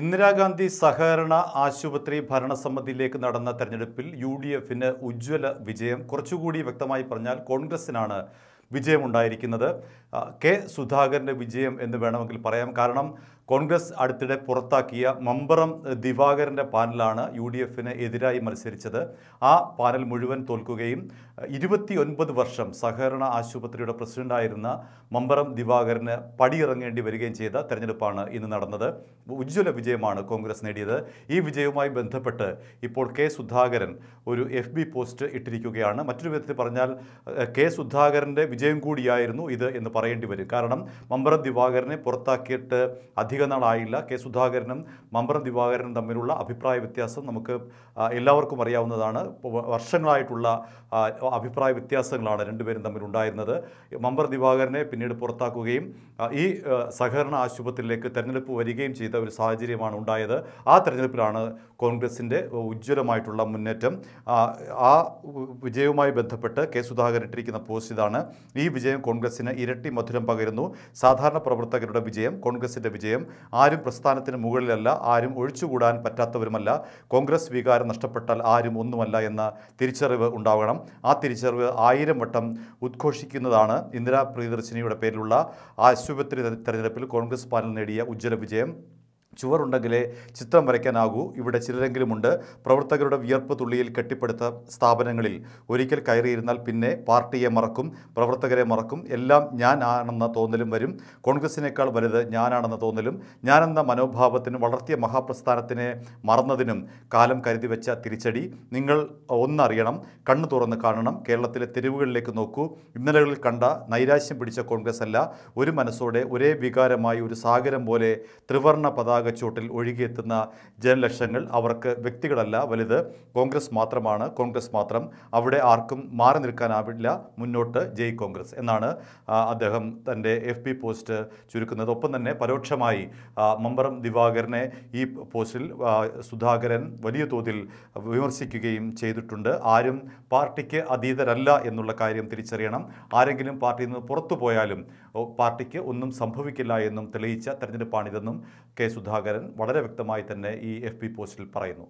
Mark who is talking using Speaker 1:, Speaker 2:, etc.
Speaker 1: ഇന്ദിരാഗാന്ധി സഹകരണ ആശുപത്രി ഭരണസമിതിയിലേക്ക് നടന്ന തെരഞ്ഞെടുപ്പിൽ യു ഡി എഫിന് ഉജ്ജ്വല വിജയം കുറച്ചുകൂടി വ്യക്തമായി പറഞ്ഞാൽ കോൺഗ്രസിനാണ് വിജയമുണ്ടായിരിക്കുന്നത് കെ സുധാകരൻ്റെ വിജയം എന്ന് വേണമെങ്കിൽ പറയാം കാരണം കോൺഗ്രസ് അടുത്തിടെ പുറത്താക്കിയ മമ്പറം ദിവാകരൻ്റെ പാനലാണ് യു ഡി എഫിന് എതിരായി മത്സരിച്ചത് ആ പാനൽ മുഴുവൻ തോൽക്കുകയും ഒൻപത് വർഷം സഹകരണ ആശുപത്രിയുടെ പ്രസിഡന്റായിരുന്ന മമ്പറം ദിവാകരന് പടിയിറങ്ങേണ്ടി വരികയും ചെയ്ത തെരഞ്ഞെടുപ്പാണ് ഇന്ന് നടന്നത് ഉജ്ജ്വല വിജയമാണ് കോൺഗ്രസ് നേടിയത് ഈ വിജയവുമായി ബന്ധപ്പെട്ട് ഇപ്പോൾ കെ സുധാകരൻ ഒരു എഫ് ബി പോസ്റ്റ് ഇട്ടിരിക്കുകയാണ് മറ്റൊരു വിധത്തിൽ പറഞ്ഞാൽ കെ സുധാകരൻ്റെ വിജയം കൂടിയായിരുന്നു ഇത് എന്ന് പറയേണ്ടി വരും കാരണം മമ്പറ ദിവാകരനെ പുറത്താക്കിയിട്ട് അധിക നാളായില്ല കെ സുധാകരനും മമ്പറ ദിവാകരനും തമ്മിലുള്ള അഭിപ്രായ വ്യത്യാസം നമുക്ക് എല്ലാവർക്കും അറിയാവുന്നതാണ് വർഷങ്ങളായിട്ടുള്ള അഭിപ്രായ വ്യത്യാസങ്ങളാണ് രണ്ടുപേരും തമ്മിലുണ്ടായിരുന്നത് മമ്പർ ദിവാകരനെ പിന്നീട് പുറത്താക്കുകയും ഈ സഹകരണ ആശുപത്രിയിലേക്ക് തെരഞ്ഞെടുപ്പ് വരികയും ചെയ്ത ഒരു സാഹചര്യമാണ് ഉണ്ടായത് ആ തെരഞ്ഞെടുപ്പിലാണ് കോൺഗ്രസിൻ്റെ ഉജ്ജ്വലമായിട്ടുള്ള മുന്നേറ്റം ആ വിജയവുമായി ബന്ധപ്പെട്ട് കെ സുധാകരൻ ഇട്ടിരിക്കുന്ന പോസ്റ്റ് ഇതാണ് ഈ വിജയം കോൺഗ്രസിന് ഇരട്ടി മധുരം പകരുന്നു സാധാരണ പ്രവർത്തകരുടെ വിജയം കോൺഗ്രസിന്റെ വിജയം ആരും പ്രസ്ഥാനത്തിന് മുകളിലല്ല ആരും ഒഴിച്ചുകൂടാൻ പറ്റാത്തവരുമല്ല കോൺഗ്രസ് വികാരം നഷ്ടപ്പെട്ടാൽ ആരും ഒന്നുമല്ല എന്ന തിരിച്ചറിവ് ഉണ്ടാവണം ആ തിരിച്ചറിവ് ആയിരം വട്ടം ഉദ്ഘോഷിക്കുന്നതാണ് ഇന്ദിരാ പ്രിയദർശിനിയുടെ പേരിലുള്ള ആശുപത്രി തെരഞ്ഞെടുപ്പിൽ കോൺഗ്രസ് പാനൽ നേടിയ ഉജ്ജ്വല വിജയം ചുവറുണ്ടെങ്കിലേ ചിത്രം വരയ്ക്കാനാകൂ ഇവിടെ ചിലരെങ്കിലുമുണ്ട് പ്രവർത്തകരുടെ വിയർപ്പ് തുള്ളിയിൽ കെട്ടിപ്പടുത്ത സ്ഥാപനങ്ങളിൽ ഒരിക്കൽ കയറിയിരുന്നാൽ പിന്നെ പാർട്ടിയെ മറക്കും പ്രവർത്തകരെ മറക്കും എല്ലാം ഞാൻ ആണെന്ന തോന്നലും വരും കോൺഗ്രസിനേക്കാൾ വലുത് ഞാനാണെന്ന തോന്നലും ഞാനെന്ന മനോഭാവത്തിനും വളർത്തിയ മഹാപ്രസ്ഥാനത്തിനെ മറന്നതിനും കാലം കരുതി വെച്ച തിരിച്ചടി നിങ്ങൾ ഒന്നറിയണം കണ്ണു തുറന്ന് കാണണം കേരളത്തിലെ തെരുവുകളിലേക്ക് നോക്കൂ ഇന്നലകളിൽ കണ്ട നൈരാശ്യം പിടിച്ച കോൺഗ്രസ് അല്ല ഒരു മനസ്സോടെ ഒരേ വികാരമായി ഒരു സാഗരം പോലെ ത്രിവർണ്ണ പതാക പതാകച്ചൂട്ടിൽ ഒഴുകിയെത്തുന്ന ജനലക്ഷങ്ങൾ അവർക്ക് വ്യക്തികളല്ല വലുത് കോൺഗ്രസ് മാത്രമാണ് കോൺഗ്രസ് മാത്രം അവിടെ ആർക്കും മാറി നിൽക്കാനാവില്ല മുന്നോട്ട് ജയ് കോൺഗ്രസ് എന്നാണ് അദ്ദേഹം തൻ്റെ എഫ് ബി പോസ്റ്റ് ചുരുക്കുന്നത് ഒപ്പം തന്നെ പരോക്ഷമായി മമ്പറം ദിവാകരനെ ഈ പോസ്റ്റിൽ സുധാകരൻ വലിയ തോതിൽ വിമർശിക്കുകയും ചെയ്തിട്ടുണ്ട് ആരും പാർട്ടിക്ക് അതീതരല്ല എന്നുള്ള കാര്യം തിരിച്ചറിയണം ആരെങ്കിലും പാർട്ടിയിൽ നിന്ന് പുറത്തു പോയാലും പാർട്ടിക്ക് ഒന്നും സംഭവിക്കില്ല എന്നും തെളിയിച്ച തെരഞ്ഞെടുപ്പാണിതെന്നും കെ സുധാകരൻ സുധാകരൻ വളരെ വ്യക്തമായി തന്നെ ഈ എഫ് പോസ്റ്റിൽ പറയുന്നു